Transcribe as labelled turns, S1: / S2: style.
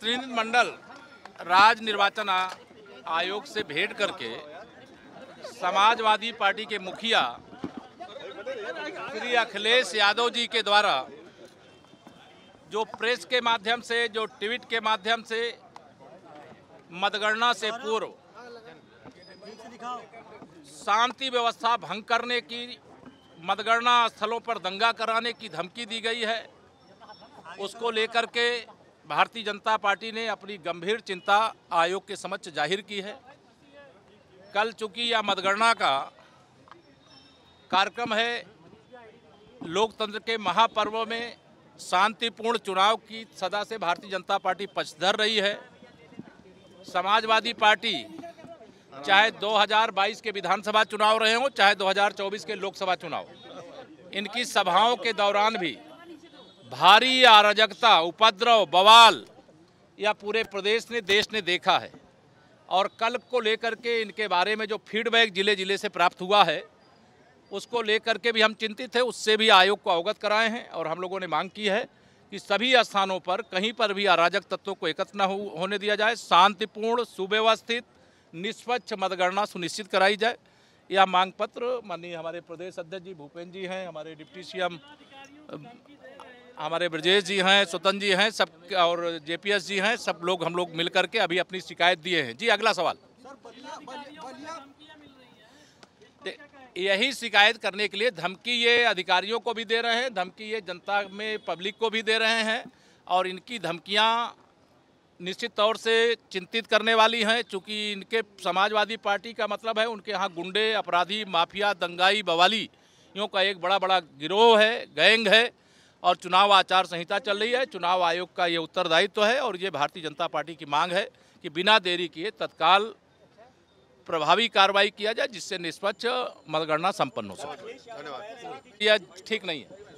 S1: प्रतिनिधिमंडल राज्य निर्वाचन आयोग से भेंट करके समाजवादी पार्टी के मुखिया श्री अखिलेश यादव जी के द्वारा जो प्रेस के माध्यम से जो ट्वीट के माध्यम से मतगणना से पूर्व शांति व्यवस्था भंग करने की मतगणना स्थलों पर दंगा कराने की धमकी दी गई है उसको लेकर के भारतीय जनता पार्टी ने अपनी गंभीर चिंता आयोग के समक्ष जाहिर की है कल चूंकि यह मतगणना का कार्यक्रम है लोकतंत्र के महापर्व में शांतिपूर्ण चुनाव की सदा से भारतीय जनता पार्टी पछधर रही है समाजवादी पार्टी चाहे 2022 के विधानसभा चुनाव रहे हों चाहे 2024 के लोकसभा चुनाव इनकी सभाओं के दौरान भी भारी अराजकता उपद्रव बवाल यह पूरे प्रदेश ने देश ने देखा है और कल को लेकर के इनके बारे में जो फीडबैक जिले जिले से प्राप्त हुआ है उसको लेकर के भी हम चिंतित हैं उससे भी आयोग को अवगत कराए हैं और हम लोगों ने मांग की है कि सभी स्थानों पर कहीं पर भी अराजक तत्वों को एकत्र न हो, होने दिया जाए शांतिपूर्ण सुव्यवस्थित निष्पक्ष मतगणना सुनिश्चित कराई जाए यह मांग पत्र माननीय हमारे प्रदेश अध्यक्ष जी भूपेन्द्र जी हैं हमारे डिप्टी सी हमारे ब्रजेश जी हैं स्वतंत्र जी हैं सब और जेपीएस जी हैं सब लोग हम लोग मिल करके अभी अपनी शिकायत दिए हैं जी अगला सवाल यही शिकायत करने के लिए धमकी ये अधिकारियों को भी दे रहे हैं धमकी ये जनता में पब्लिक को भी दे रहे हैं और इनकी धमकियां निश्चित तौर से चिंतित करने वाली हैं चूँकि इनके समाजवादी पार्टी का मतलब है उनके यहाँ गुंडे अपराधी माफिया दंगाई बवाली यों का एक बड़ा बड़ा गिरोह है गैंग है और चुनाव आचार संहिता चल रही है चुनाव आयोग का ये उत्तरदायित्व तो है और ये भारतीय जनता पार्टी की मांग है कि बिना देरी किए तत्काल प्रभावी कार्रवाई किया जाए जिससे निष्पक्ष मतगणना संपन्न हो सके यह ठीक नहीं है